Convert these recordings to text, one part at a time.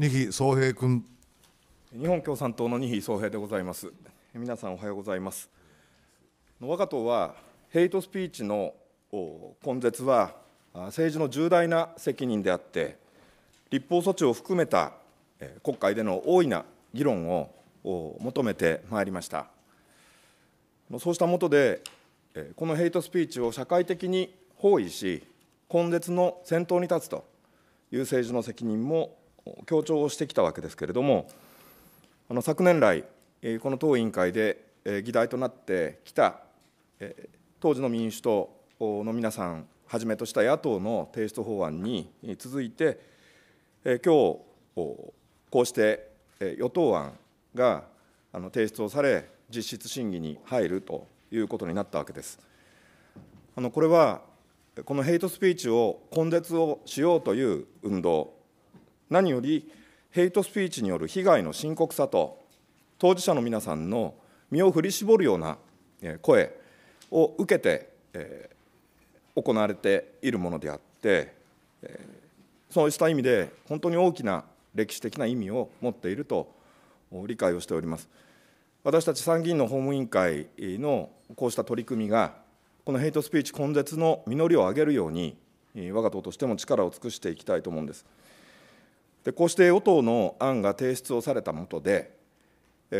二比宗平君。日本共産党の二比宗平でございます。皆さんおはようございます。我が党はヘイトスピーチの根絶は政治の重大な責任であって、立法措置を含めた国会での大いな議論を求めてまいりました。そうしたもとで、このヘイトスピーチを社会的に包囲し、根絶の先頭に立つという政治の責任も強調をしてきたわけですけれども、あの昨年来、この党委員会で議題となってきた、当時の民主党の皆さんはじめとした野党の提出法案に続いて、今日こうして与党案が提出をされ、実質審議に入るということになったわけです。あのこれはこのヘイトスピーチを根絶をしようという運動何よりヘイトスピーチによる被害の深刻さと、当事者の皆さんの身を振り絞るような声を受けて、えー、行われているものであって、えー、そうした意味で、本当に大きな歴史的な意味を持っていると理解をしております。私たち参議院の法務委員会のこうした取り組みが、このヘイトスピーチ根絶の実りを上げるように、我が党としても力を尽くしていきたいと思うんです。でこうして与党の案が提出をされたもとで、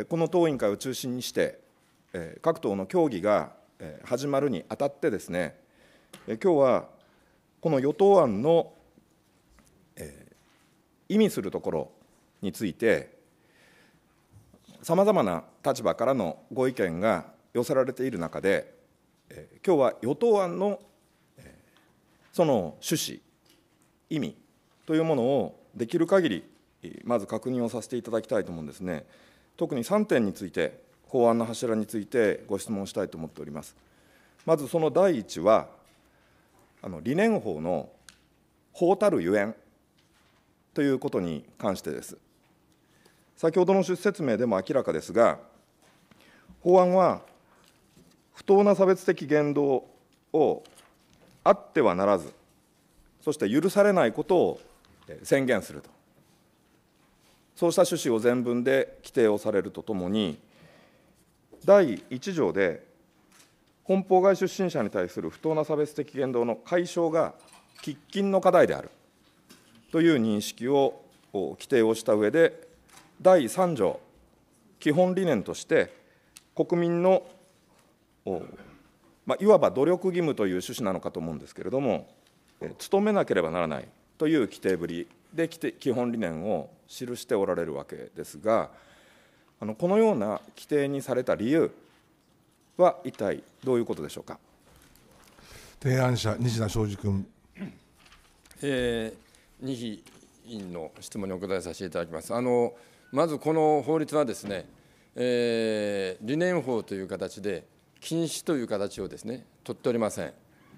この党委員会を中心にして、各党の協議が始まるにあたってですね、今日はこの与党案の意味するところについて、さまざまな立場からのご意見が寄せられている中で、今日は与党案のその趣旨、意味というものをできる限り、まず確認をさせていただきたいと思うんですね。特に3点について、法案の柱についてご質問したいと思っております。まずその第一は、あの理念法の法たるゆえんということに関してです。先ほどの説明でも明らかですが、法案は不当な差別的言動をあってはならず、そして許されないことを宣言するとそうした趣旨を全文で規定をされるとともに第1条で本放外出身者に対する不当な差別的言動の解消が喫緊の課題であるという認識を規定をした上で第3条基本理念として国民の、まあ、いわば努力義務という趣旨なのかと思うんですけれども努めなければならないという規定ぶりで基本理念を記しておられるわけですがあのこのような規定にされた理由は一体どういうことでしょうか提案者西田昌司君、えー、西委員の質問にお答えさせていただきますあのまずこの法律はですね、えー、理念法という形で禁止という形をですね取っておりません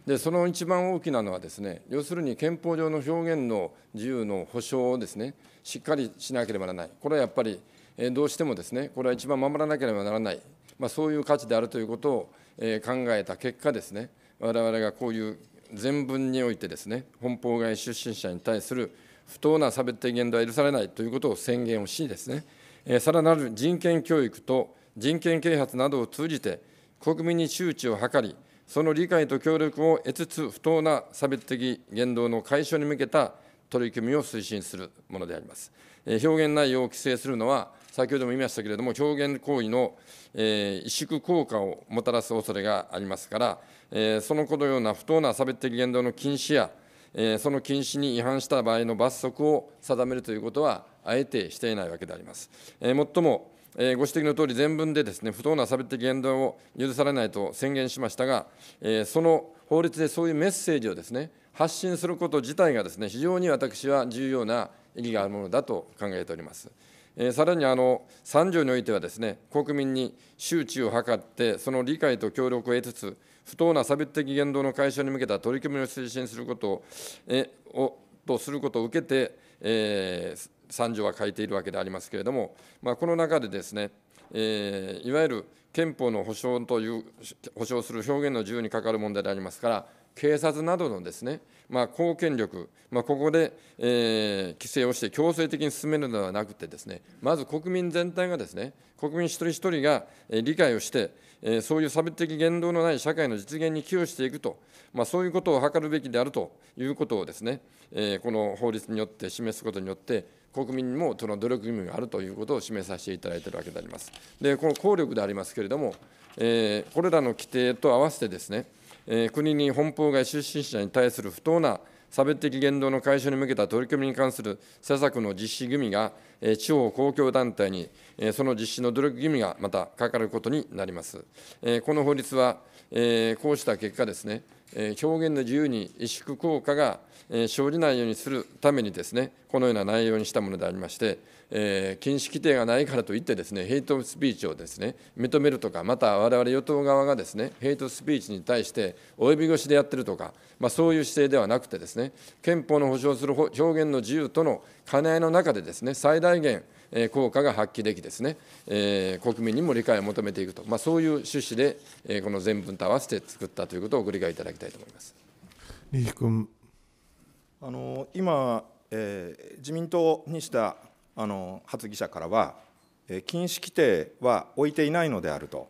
でその一番大きなのはですね要するに憲法上の表現の自由の保障をですねしっかりしなければならないこれはやっぱりどうしてもですねこれは一番守らなければならない、まあ、そういう価値であるということを考えた結果ですね我々がこういう全文においてですね本邦外出身者に対する不当な差別的言動は許されないということを宣言をしですねさらなる人権教育と人権啓発などを通じて国民に周知を図りその理解と協力を得つつ、不当な差別的言動の解消に向けた取り組みを推進するものであります。え表現内容を規制するのは、先ほども言いましたけれども、表現行為の、え萎縮効果をもたらす恐れがありますから、えその子のような不当な差別的言動の禁止や、えその禁止に違反した場合の罰則を定めるということは、あえてしていないわけであります。えもっともえご指摘のとおり、全文でですね不当な差別的言動を許されないと宣言しましたが、えその法律でそういうメッセージをですね発信すること自体がですね非常に私は重要な意義があるものだと考えております。えさらにあの3条においてはですね国民に周知を図ってその理解と協力を得つつ不当な差別的言動の解消に向けた取り組みを推進することをえをとすることを受けて、えー、3条は書いているわけでありますけれども、まあ、この中でですね、えー、いわゆる憲法の保障という保障する表現の自由にかかる問題でありますから、警察などのですね、まあ、公権力、まあ、ここで、えー、規制をして強制的に進めるのではなくてですね、まず国民全体がですね、国民一人一人が、え理解をして、えー、そういう差別的言動のない社会の実現に寄与していくと、まあ、そういうことを図るべきであるということをですね、えー、この法律によって示すことによって、国民にもその努力義務があるということを示させていただいているわけであります。で、この効力でありますけれども、えー、これらの規定と合わせてですね、えー、国に奔放外出身者に対する不当な差別的言動の解消に向けた取り組みに関する施策の実施義務が、えー、地方公共団体に、えー、その実施の努力義務がまたかかることになります。えー、この法律は、えー、こうした結果ですね、えー、表現の自由に萎縮効果が生じないようにするためにですねこのような内容にしたものでありまして、えー、禁止規定がないからといってですねヘイトスピーチをですね認めるとかまた我々与党側がですねヘイトスピーチに対して及び腰でやってるとか、まあ、そういう姿勢ではなくてですね憲法の保障する表現の自由との兼ね合いの中でですね最大限効果が発揮できですね、えー、国民にも理解を求めていくと、まあ、そういう趣旨で、えー、この全文と合わせて作ったということをご理解いただきたいと思います。君あの今、えー、自民党にしたあの発議者からは、えー、禁止規定は置いていないのであると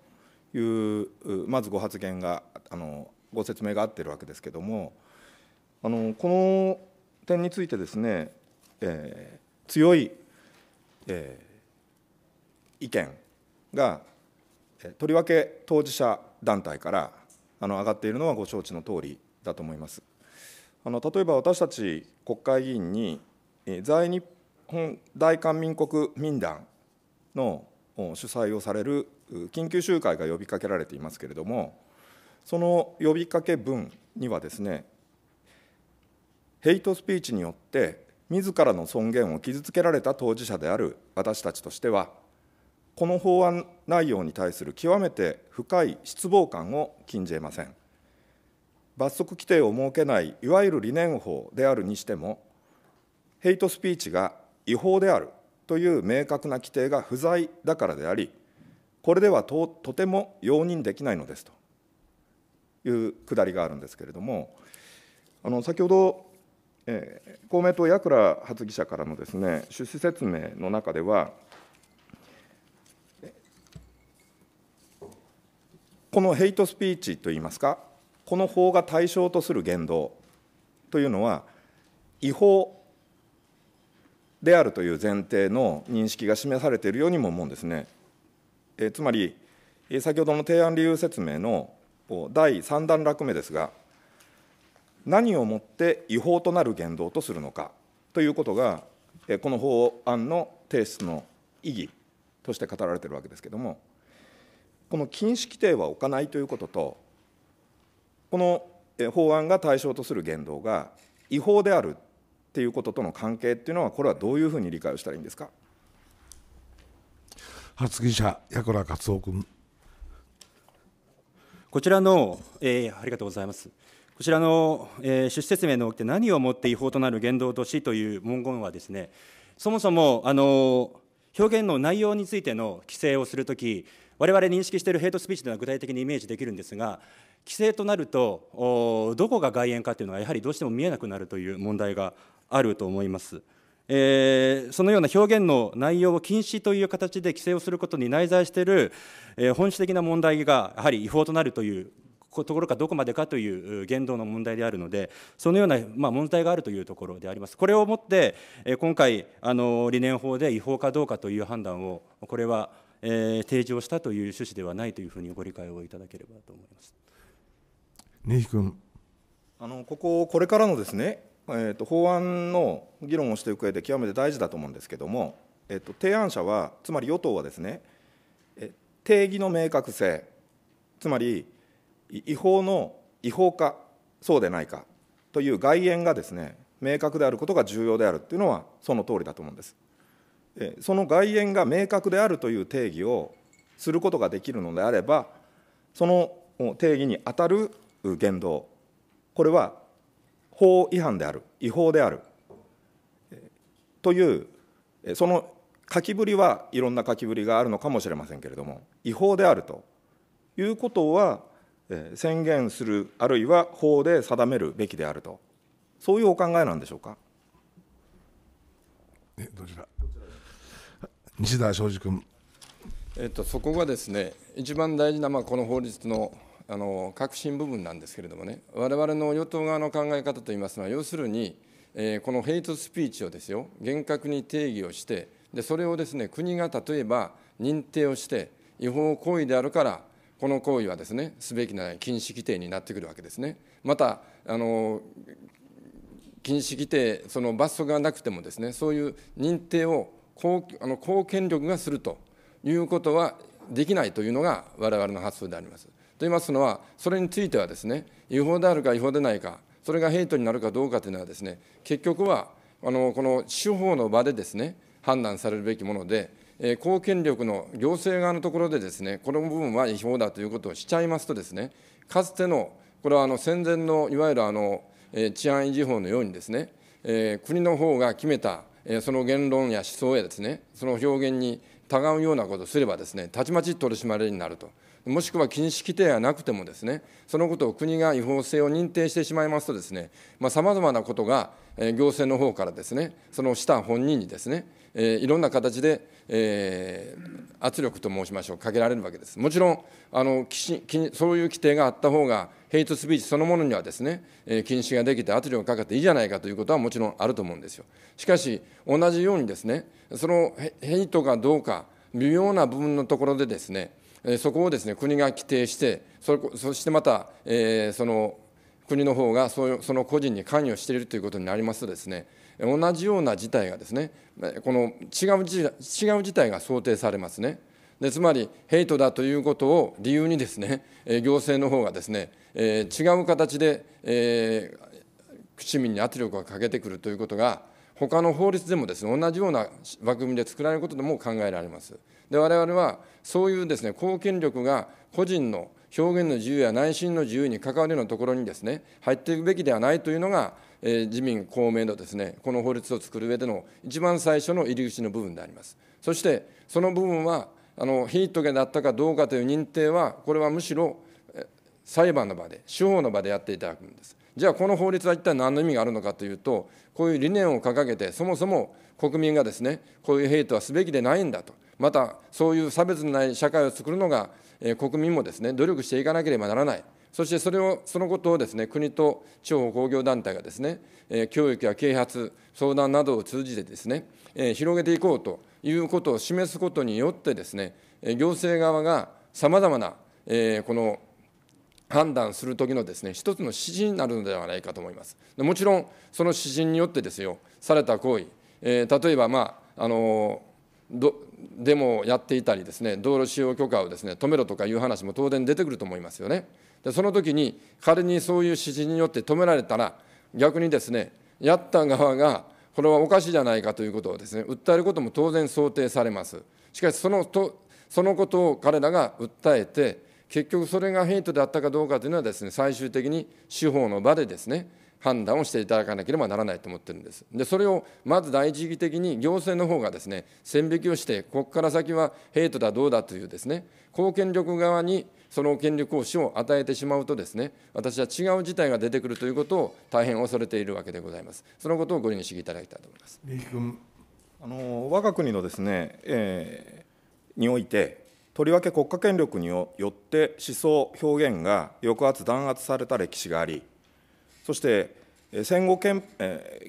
いう、まずご発言が、あのご説明があっているわけですけれども、あのこの点についてですね、えー、強い、えー、意見が、とりわけ当事者団体からあの上がっているのはご承知の通りだと思います。あの例えば私たち国会議員に、在日本大韓民国民団の主催をされる緊急集会が呼びかけられていますけれども、その呼びかけ文にはですね、ヘイトスピーチによって自らの尊厳を傷つけられた当事者である私たちとしては、この法案内容に対する極めて深い失望感を禁じえません。罰則規定を設けないいわゆる理念法であるにしても、ヘイトスピーチが違法であるという明確な規定が不在だからであり、これではととても容認できないのですというくだりがあるんですけれども、あの先ほど、えー、公明党、矢倉発議者からのです、ね、趣旨説明の中では、このヘイトスピーチといいますか、この法が対象とする言動というのは、違法であるという前提の認識が示されているようにも思うんですね。えつまり、先ほどの提案理由説明の第3段落目ですが、何をもって違法となる言動とするのかということが、この法案の提出の意義として語られているわけですけれども、この禁止規定は置かないということと、この法案が対象とする言動が違法であるっていうこととの関係っていうのは、これはどういうふうに理解をしたらいいんですか発議者、矢倉克夫君。こちらの、えー、ありがとうございます。こちらの、えー、趣旨説明において、何をもって違法となる言動としという文言はですね、そもそもあの表現の内容についての規制をするとき、我々認識しているヘイトスピーチというのは具体的にイメージできるんですが、規制となるとどこが外縁かというのはやはりどうしても見えなくなるという問題があると思います。えー、そのような表現の内容を禁止という形で規制をすることに内在している、えー、本質的な問題がやはり違法となるというところかどこまでかという言動の問題であるので、そのような、まあ、問題があるというところであります。これをもって、えー、今回あの、理念法で違法かどうかという判断を、これは、えー、提示をしたという趣旨ではないというふうにご理解をいただければと思います。根木君あのここ、これからのですね、えーと、法案の議論をしていく上で極めて大事だと思うんですけれども、えーと、提案者は、つまり与党はですね、え定義の明確性、つまり違法の違法か、そうでないかという外縁がですね明確であることが重要であるというのは、その通りだと思うんです。えその外縁が明確であるという定義をすることができるのであれば、その定義に当たる言動、これは法違反である、違法であるという、その書きぶりはいろんな書きぶりがあるのかもしれませんけれども、違法であるということは、宣言する、あるいは法で定めるべきであると、そういうお考えなんでしょうか。どちら西田昌司君、えっと、そこがですね、一番大事な、まあ、この法律のあの核心部分なんですけれどもね、我々の与党側の考え方といいますのは、要するに、えー、このヘイトスピーチをですよ、厳格に定義をして、でそれをですね国が例えば認定をして、違法行為であるから、この行為はですねすべきな禁止規定になってくるわけですね。またあの禁止規定、その罰則がなくてもですね、そういう認定を公あの公権力がするということはできないというのが、我々の発想であります。言いますのは、それについてはですね、違法であるか違法でないか、それがヘイトになるかどうかというのはですね、結局は、あのこの司法の場でですね、判断されるべきもので、えー、公権力の行政側のところでですね、この部分は違法だということをしちゃいますとですね、かつての、これはあの戦前のいわゆるあの、えー、治安維持法のようにですね、えー、国の方が決めた、えー、その言論や思想やですね、その表現にたがうようなことをすればですね、たちまち取り締まりになると。もしくは禁止規定がなくてもですね、そのことを国が違法性を認定してしまいますとですね、さまざ、まなことが行政の方からですね、そのした本人にですね、えいろんな形で、えー、圧力と申しましょう、かけられるわけです。もちろんあのそういう規定があった方が、ヘイトスピーチそのものにはですね、え禁止ができて圧力をかけていいじゃないかということはもちろんあると思うんですよ。しかし、同じようにですね、そのヘイトかどうか、微妙な部分のところでですね、そこをですね国が規定してそ、そしてまた、えー、その国の方がその個人に関与しているということになりますとですね、同じような事態がですね、この違う違う事態が想定されますね。でつまり、ヘイトだということを理由にですね、行政の方がですね、えー、違う形で、えー、市民に圧力をかけてくるということが、他の法律でもですね同じような枠組みで作られることでも考えられます。で我々はそういうですね公権力が個人の表現の自由や内心の自由に関わるようなところにですね入っていくべきではないというのが、えー、自民公明のですねこの法律を作る上での一番最初の入り口の部分であります。そしてその部分はあのヒートゲだったかどうかという認定はこれはむしろ裁判の場で司法の場でやっていただくんです。じゃあこの法律は一体何の意味があるのかというとこういう理念を掲げてそもそも国民がですねこういうヘイトはすべきでないんだとまたそういう差別のない社会を作るのが、え国民もですね努力していかなければならないそしてそれをそのことをですね国と地方工業団体がですね、え教育や啓発相談などを通じてですね、え広げていこうということを示すことによってですね行政側がさまざまな、えこの判断する時のですね一つの指針になるのではないかと思います。もちろんその指針によってですよされた行為、えー、例えばまああのどデモをやっていたりですね道路使用許可をですね止めろとかいう話も当然出てくると思いますよね。でその時に仮にそういう指示によって止められたら逆にですねやった側がこれはおかしいじゃないかということをですね訴えることも当然想定されます。しかしそのとそのことを彼らが訴えて結局それがヘイトであったかどうかというのはですね最終的に司法の場でですね判断をしていただかなければならないと思っているんです。でそれをまず第一義的に行政の方がですね線引きをしてここから先はヘイトだどうだというですね公権力側にその権力行使を与えてしまうとですね私は違う事態が出てくるということを大変恐れているわけでございます。そのことをご認識いただきたいと思います。あの我が国のですね、えー、においてとりわけ国家権力によって思想、表現が抑圧、弾圧された歴史があり、そして戦後憲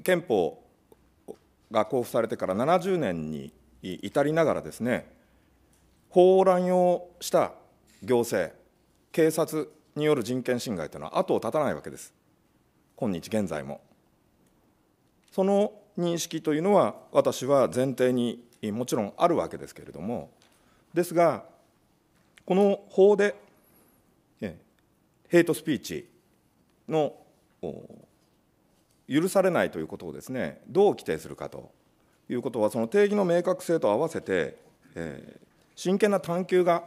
憲法が公布されてから70年に至りながらですね、法を乱用した行政、警察による人権侵害というのは後を絶たないわけです、今日現在も。その認識というのは、私は前提にもちろんあるわけですけれども、ですが、この法で、ヘイトスピーチの許されないということをですね、どう規定するかということは、その定義の明確性と合わせて、えー、真剣な探求が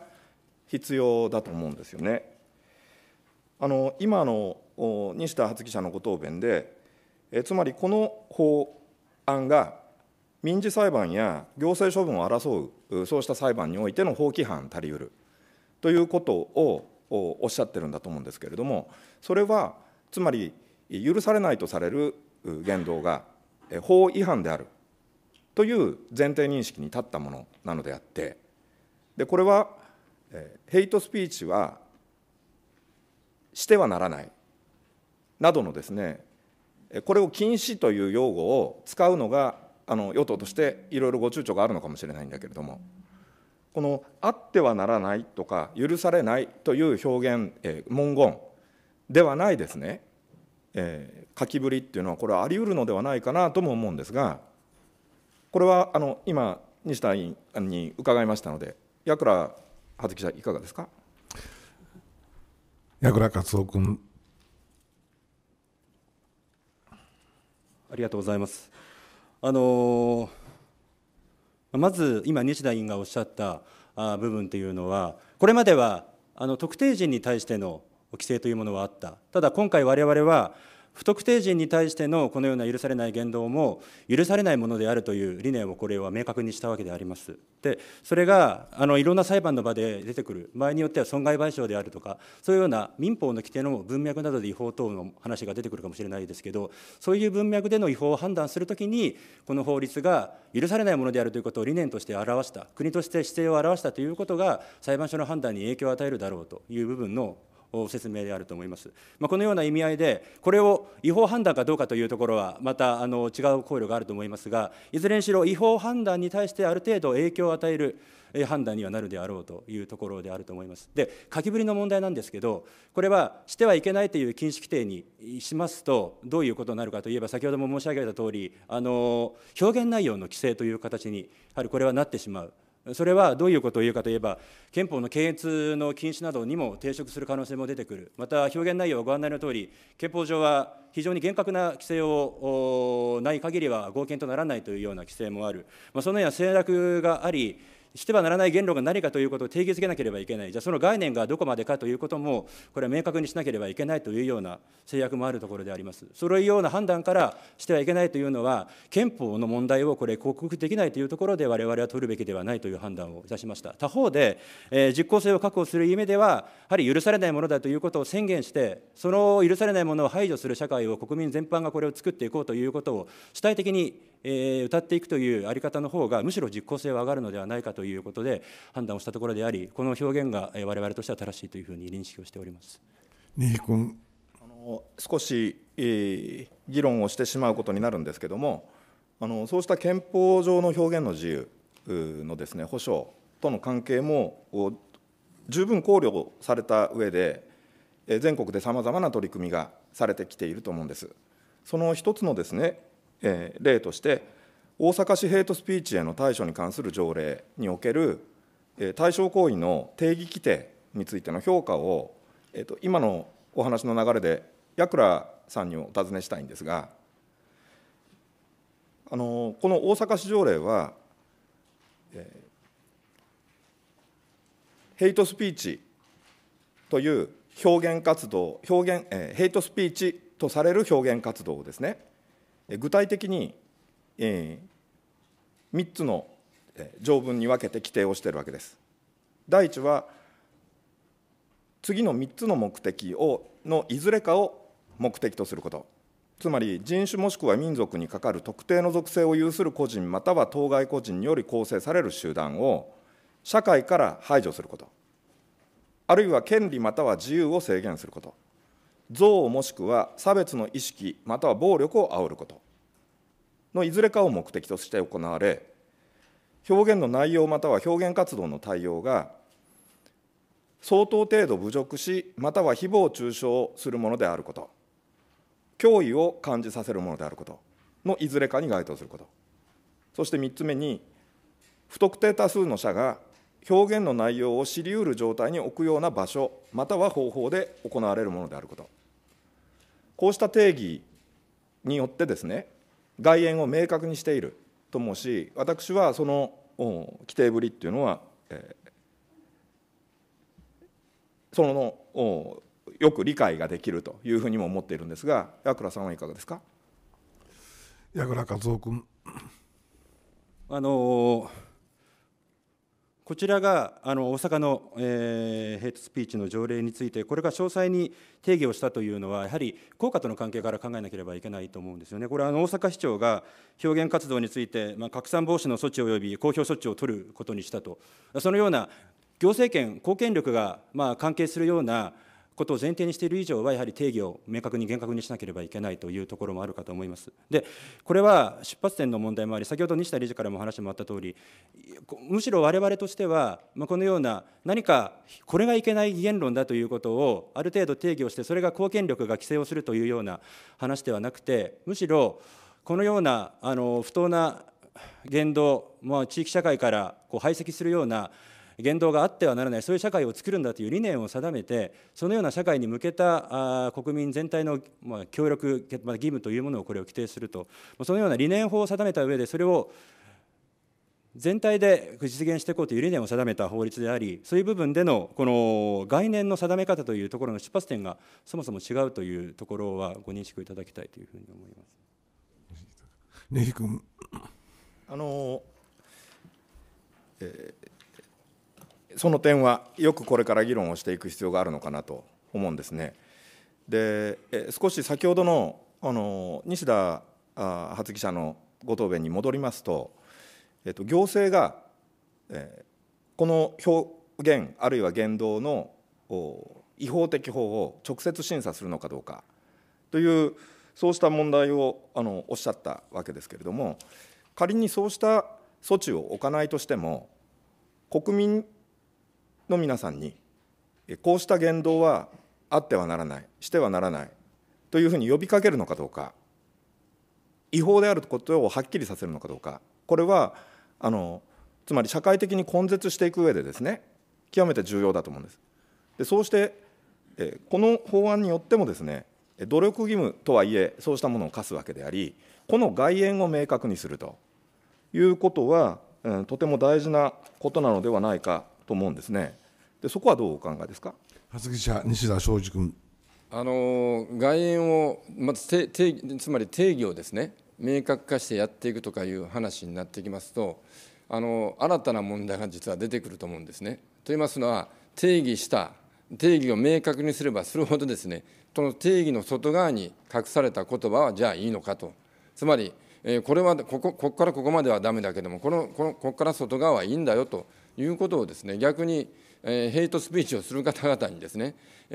必要だと思うんですよね。あの今の西田発議者のご答弁で、えつまりこの法案が民事裁判や行政処分を争う、そうした裁判においての法規範たりうる。ということをおっしゃってるんだと思うんですけれども、それはつまり、許されないとされる言動が法違反であるという前提認識に立ったものなのであって、でこれは、ヘイトスピーチはしてはならないなどのですね、これを禁止という用語を使うのが、あの与党としていろいろご躊躇があるのかもしれないんだけれども。このあってはならないとか許されないという表現、えー、文言ではないですね、えー、書きぶりっていうのはこれはあり得るのではないかなとも思うんですがこれはあの今西田委員に伺いましたので矢倉葉月記者いかがですか矢倉克夫君ありがとうございますあのーまず今西田委員がおっしゃった部分というのはこれまではあの特定人に対しての規制というものはあったただ今回我々は不特定人に対してのこのような許されない言動も許されないものであるという理念をこれは明確にしたわけであります。でそれがあのいろんな裁判の場で出てくる場合によっては損害賠償であるとかそういうような民法の規定の文脈などで違法等の話が出てくるかもしれないですけどそういう文脈での違法を判断するときにこの法律が許されないものであるということを理念として表した国として姿勢を表したということが裁判所の判断に影響を与えるだろうという部分の説明であると思います。まあ、このような意味合いで、これを違法判断かどうかというところは、またあの違う考慮があると思いますが、いずれにしろ違法判断に対してある程度影響を与える判断にはなるであろうというところであると思います。で、書きぶりの問題なんですけど、これはしてはいけないという禁止規定にしますと、どういうことになるかといえば、先ほども申し上げたとおり、あの表現内容の規制という形に、やはりこれはなってしまう。それはどういうことを言うかといえば、憲法の検閲の禁止などにも抵触する可能性も出てくる、また表現内容はご案内のとおり、憲法上は非常に厳格な規制をない限りは合憲とならないというような規制もある、まあ、そのような制約があり、してはならない言論が何かということを定義づけなければいけない、じゃあその概念がどこまでかということも、これは明確にしなければいけないというような制約もあるところであります。そういうような判断からしてはいけないというのは、憲法の問題をこれ、克服できないというところで、我々は取るべきではないという判断をいたしました。他方で、えー、実効性を確保する意味では、やはり許されないものだということを宣言して、その許されないものを排除する社会を国民全般がこれを作っていこうということを主体的にえ歌っていくという在り方の方がむしろ実効性は上がるのではないかということで判断をしたところでありこの表現が我々としては正しいというふうに認識をしております。ね、君あの少し、えー、議論をしてしまうことになるんですけどもあのそうした憲法上の表現の自由のですね保障との関係も十分考慮された上で全国でさまざまな取り組みがされてきていると思うんです。その一つのですねえ例として大阪市ヘイトスピーチへの対処に関する条例における、え対象行為の定義規定についての評価を、えーと、今のお話の流れで矢倉さんにお尋ねしたいんですがあのこの大阪市条例は、えー、ヘイトスピーチという表現活動表現、えー、ヘイトスピーチとされる表現活動をですね具体的に、えー、3つの条文に分けて規定をしているわけです。第1は次の3つの目的をのいずれかを目的とすることつまり人種もしくは民族にかかる特定の属性を有する個人または当該個人により構成される集団を社会から排除することあるいは権利または自由を制限すること憎悪もしくは差別の意識または暴力を煽ることのいずれかを目的として行われ表現の内容または表現活動の対応が相当程度侮辱しまたは誹謗中傷するものであること脅威を感じさせるものであることのいずれかに該当することそして3つ目に不特定多数の者が表現の内容を知りうる状態に置くような場所または方法で行われるものであることこうした定義によってですね外縁を明確にしていると思うし私はその規定ぶりっていうのは、えー、そのよく理解ができるというふうにも思っているんですが矢倉さんはいかがですか矢倉和夫君あのーこちらがあの大阪の、えー、ヘイトスピーチの条例について、これが詳細に定義をしたというのは、やはり効果との関係から考えなければいけないと思うんですよね。これはあの大阪市長が表現活動について、まあ、拡散防止の措置及び公表措置を取ることにしたと、そのような行政権、公権力がまあ関係するようなことを前提にしている以上は、やはり定義を明確に厳格にしなければいけないというところもあるかと思います。で、これは出発点の問題もあり、先ほど西田理事からも話もあった通り、むしろ我々としては、このような何かこれがいけない言論だということをある程度定義をして、それが公権力が規制をするというような話ではなくて、むしろこのようなあの不当な言動、まあ、地域社会からこう排斥するような言動があってはならないそういう社会を作るんだという理念を定めてそのような社会に向けた国民全体の協力義務というものをこれを規定するとそのような理念法を定めた上でそれを全体で実現していこうという理念を定めた法律であり、そういう部分でのこの概念の定め方というところの出発点がそもそも違うというところはご認識いただきたいというふうに思います。根木君あの、えー、その点はよくこれから議論をしていく必要があるのかなと思うんですね。で少し先ほどのあの西田発議者のご答弁に戻りますと、えっと、行政が、えー、この表現あるいは言動の違法的法を直接審査するのかどうかというそうした問題をあのおっしゃったわけですけれども仮にそうした措置を置かないとしても国民の皆さんに、こうした言動はあってはならない、してはならないというふうに呼びかけるのかどうか、違法であることをはっきりさせるのかどうか、これはあのつまり社会的に根絶していく上でですね、極めて重要だと思うんです。でそうしてこの法案によってもですね、努力義務とはいえ、そうしたものを課すわけであり、この外縁を明確にするということは、とても大事なことなのではないかと思うんですね。でそこはどうお考えですか発議者西田昌司君あの外縁をまず定定つまり定義をですね明確化してやっていくとかいう話になってきますとあの新たな問題が実は出てくると思うんですね。と言いますのは定義した定義を明確にすればするほどですねその定義の外側に隠された言葉はじゃあいいのかとつまりこれはこここからここまではだめだけどもこのこのここから外側はいいんだよということをですね逆にヘイトスピーチをする方々にですね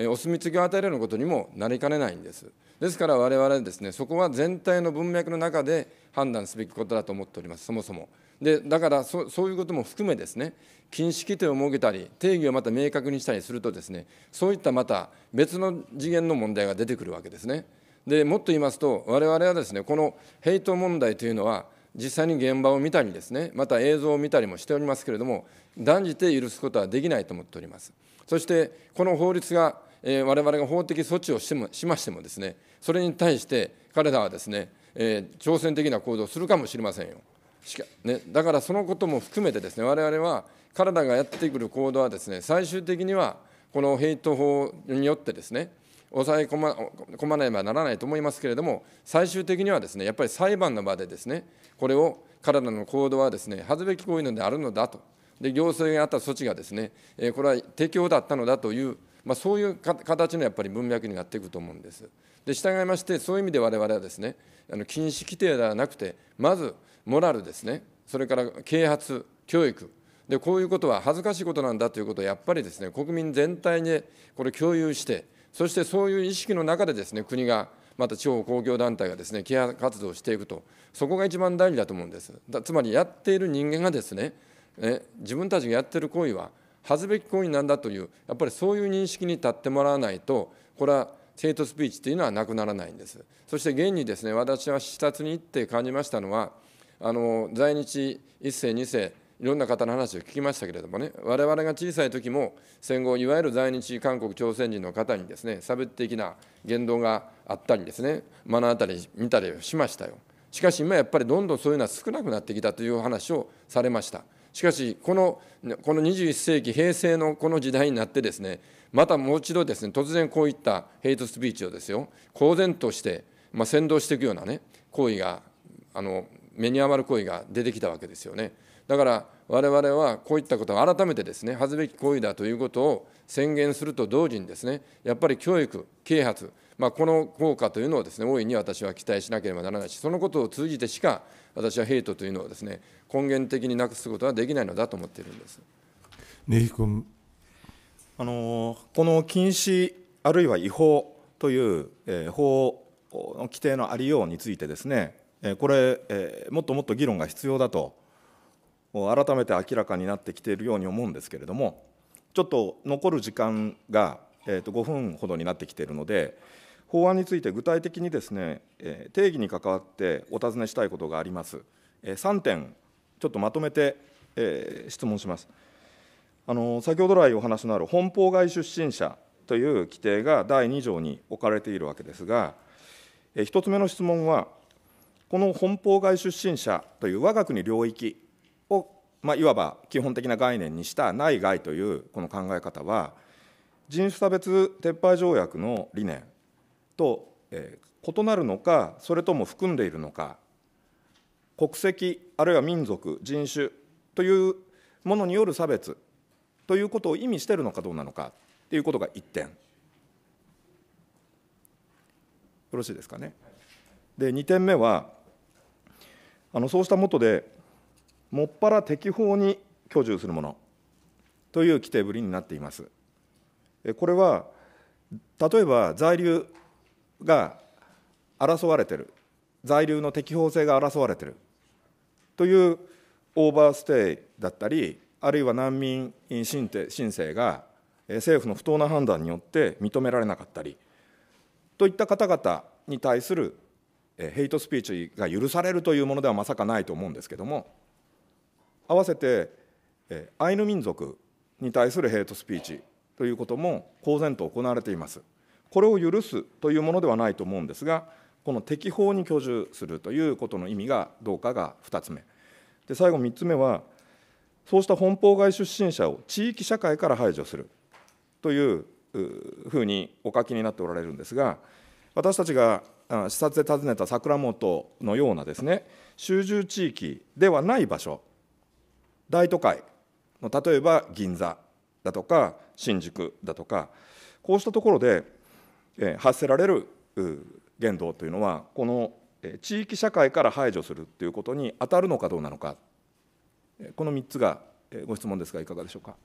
お墨付きを与えるようなことにもなりかねないんです。ですから我々ですねそこは全体の文脈の中で判断すべきことだと思っておりますそもそも。でだからそそういうことも含めですね禁止規定を設けたり定義をまた明確にしたりするとですねそういったまた別の次元の問題が出てくるわけですね。でもっと言いますと我々はですねこのヘイト問題というのは実際に現場を見たりですねまた映像を見たりもしておりますけれども断じて許すことはできないと思っておりますそしてこの法律が、えれ我々が法的措置をしてもしましてもですねそれに対して彼らはですね、えー、挑戦的な行動をするかもしれませんよしか、ね、だからそのことも含めてですね我々は彼らがやってくる行動はですね最終的にはこのヘイト法によってですね抑え込ま込まねばならないと思いますけれども、最終的にはですねやっぱり裁判の場でですねこれを彼らの行動はですね恥ずべき行為のであるのだと、で行政にあった措置がですね、えこれは適用だったのだという、まあ、そういう形のやっぱり文脈になっていくと思うんです。で従いまして、そういう意味で我々はですねあの禁止規定ではなくて、まずモラルですね、それから啓発、教育。でこういうことは恥ずかしいことなんだということをやっぱりですね国民全体にこれ共有してそしてそういう意識の中でですね国がまた地方公共団体がですねケア活動をしていくとそこが一番大事だと思うんですつまりやっている人間がですねえ自分たちがやってる行為は恥ずべき行為なんだというやっぱりそういう認識に立ってもらわないとこれは生徒スピーチというのはなくならないんですそして現にですね私は視察に行って感じましたのはあの在日1世2世いろんな方の話を聞きましたけれどもね我々が小さい時も戦後いわゆる在日韓国朝鮮人の方にですね差別的な言動があったりですね目の当たり見たりしましたよしかし今やっぱりどんどんそういうのは少なくなってきたという話をされましたしかしこのこの21世紀平成のこの時代になってですねまたもう一度ですね突然こういったヘイトスピーチをですよ公然として、まあ、扇動していくようなね行為があの目に余る行為が出てきたわけですよね。だから我々はこういったことを改めてですね恥ずべき行為だということを宣言すると同時にですねやっぱり教育啓発まあ、この効果というのをですね大いに私は期待しなければならないし、そのことを通じてしか、私はヘイトというのをですね根源的になくすことはできないのだと思っているんです根木君あのこの禁止、あるいは違法という、えー、法の規定のありようについてですね、えー、これ、えー、もっともっと議論が必要だと改めて明らかになってきているように思うんですけれどもちょっと残る時間が、えー、と5分ほどになってきているので法案について具体的にですね、え定義に関わってお尋ねしたいことがあります、え3点ちょっとまとめて、え質問しますあの先ほど来お話のある本邦外出身者という規定が第2条に置かれているわけですが、1つ目の質問はこの本邦外出身者という我が国領域まあ、いわば基本的な概念にした内外というこの考え方は人種差別撤廃条約の理念と、えー、異なるのかそれとも含んでいるのか国籍あるいは民族人種というものによる差別ということを意味しているのかどうなのかということが1点よろしいですかね。で2点目はあのそうしたもとでもっぱら適法に居住するものという規定ぶりになっています。これは例えば在留が争われてる在留の適法性が争われてるというオーバーステイだったりあるいは難民申請が政府の不当な判断によって認められなかったりといった方々に対するヘイトスピーチが許されるというものではまさかないと思うんですけども合わせてアイヌ民族に対するヘイトスピーチということも公然と行われています。これを許すというものではないと思うんですが、この適法に居住するということの意味がどうかが2つ目。で最後3つ目は、そうした奔放外出身者を地域社会から排除するというふうにお書きになっておられるんですが、私たちが視察で訪ねた桜本のようなですね、集中地域ではない場所大都会の例えば銀座だとか新宿だとかこうしたところで発せられる言動というのはこの地域社会から排除するということに当たるのかどうなのかこの3つがご質問ですがいかがでしょうか。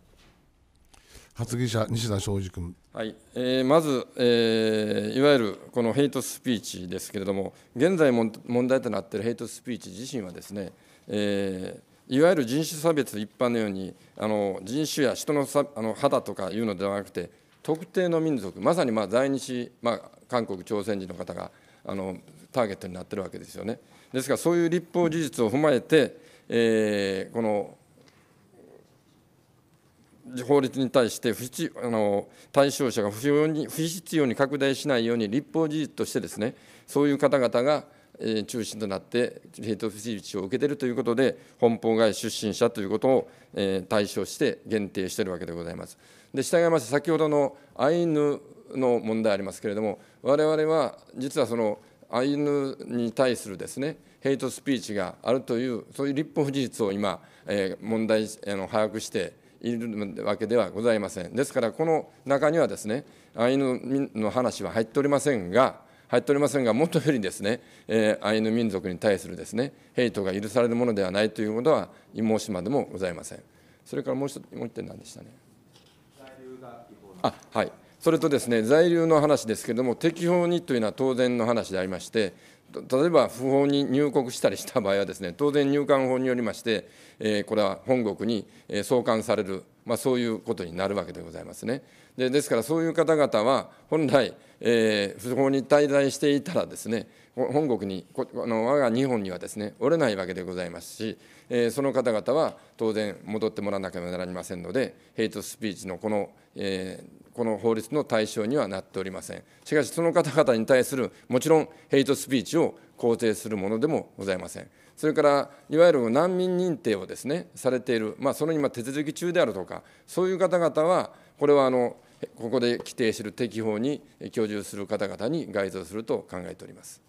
発議者西田昌司君、はいえー、まず、えー、いわゆるこのヘイトスピーチですけれども、現在問題となっているヘイトスピーチ自身はですね、えいわゆる人種差別一般のようにあの人種や人のさあの肌とかいうのではなくて特定の民族まさにまあ在日、まあ、韓国朝鮮人の方があのターゲットになってるわけですよね。ですからそういう立法事実を踏まえて、えー、この法律に対して不必あの対象者が不要に不必要に拡大しないように立法事実としてですねそういう方々が中心となってヘイトスピーチを受けているということで、本邦外出身者ということを対象して限定しているわけでございます。で従いまして、先ほどのアイヌの問題ありますけれども、我々は実はそのアイヌに対するですね、ヘイトスピーチがあるという、そういう立法事実を今、問題あの把握して、いるわけではございません。ですから、この中にはですね、アイヌの話は入っておりませんが、入っておりませんが、もとよりですね、えー、アイヌ民族に対するですね、ヘイトが許されるものではないということは、申しまでもございません。それからもう一もう一点何でしたね。あはい、それとですね、在留の話ですけれども、適法にというのは当然の話でありまして、例えば不法に入国したりした場合はですね、当然入管法によりまして、えー、これは本国に送還されるまあ、そういうことになるわけでございますね。でですからそういう方々は本来、えー、不法に滞在していたらですね本国にこの我が日本にはですねおれないわけでございますし、えー、その方々は当然戻ってもらわなければなりませんのでヘイトスピーチのこの、えー、この法律の対象にはなっておりませんしかしその方々に対するもちろんヘイトスピーチを肯定するものでもございません。それからいわゆる難民認定をですねされている、まあ、その今手続き中であるとかそういう方々はこれはあのここで規定する適法に居住する方々に該当すると考えております。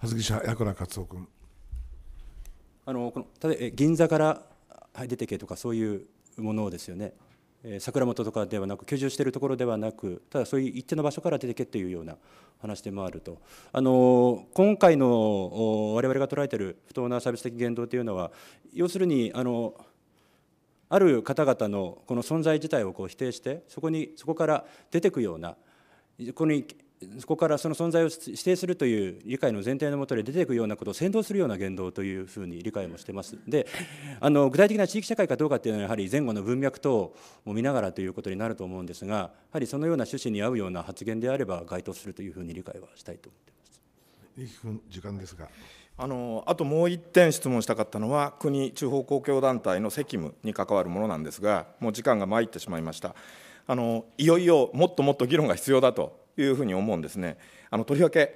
発議社、矢倉克夫君。あのこの例えば銀座から出てけとかそういうものですよね。桜本とかではなく居住しているところではなくただそういう一定の場所から出てけというような話でもあるとあの今回の我々が捉えている不当な差別的言動というのは要するにあのある方々のこの存在自体をこう否定してそこにそこから出てくようなここにそこからその存在を指定するという理解の前提のもとで出ていくようなことを先導するような言動というふうに理解もしてます。であの具体的な地域社会かどうかというのはやはり前後の文脈等を見ながらということになると思うんですがやはりそのような趣旨に合うような発言であれば該当するというふうに理解はしたいと思っています。君時間ですがあのあともう一点質問したかったのは国地方公共団体の責務に関わるものなんですがもう時間が参ってしまいました。あのいよいよもっともっと議論が必要だというふうに思うんですね。あのとりわけ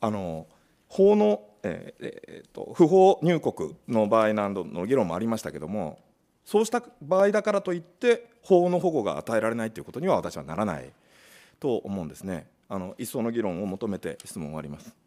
あの法の、えーえーと、と不法入国の場合などの議論もありましたけどもそうした場合だからといって法の保護が与えられないということには私はならないと思うんですね。あの一層の議論を求めて質問を終わります。